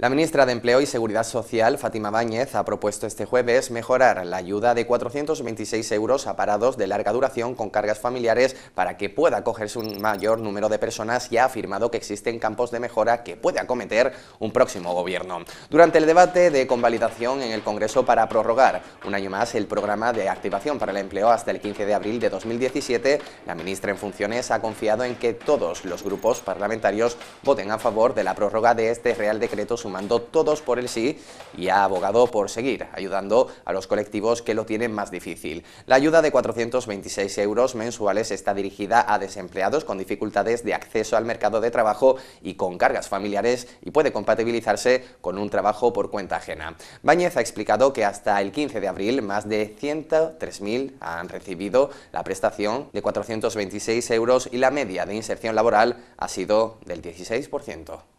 La ministra de Empleo y Seguridad Social, Fátima Báñez, ha propuesto este jueves mejorar la ayuda de 426 euros a parados de larga duración con cargas familiares para que pueda acogerse un mayor número de personas y ha afirmado que existen campos de mejora que puede acometer un próximo gobierno. Durante el debate de convalidación en el Congreso para prorrogar un año más el programa de activación para el empleo hasta el 15 de abril de 2017, la ministra en funciones ha confiado en que todos los grupos parlamentarios voten a favor de la prórroga de este Real Decreto mandó todos por el sí y ha abogado por seguir ayudando a los colectivos que lo tienen más difícil. La ayuda de 426 euros mensuales está dirigida a desempleados con dificultades de acceso al mercado de trabajo y con cargas familiares y puede compatibilizarse con un trabajo por cuenta ajena. Bañez ha explicado que hasta el 15 de abril más de 103.000 han recibido la prestación de 426 euros y la media de inserción laboral ha sido del 16%.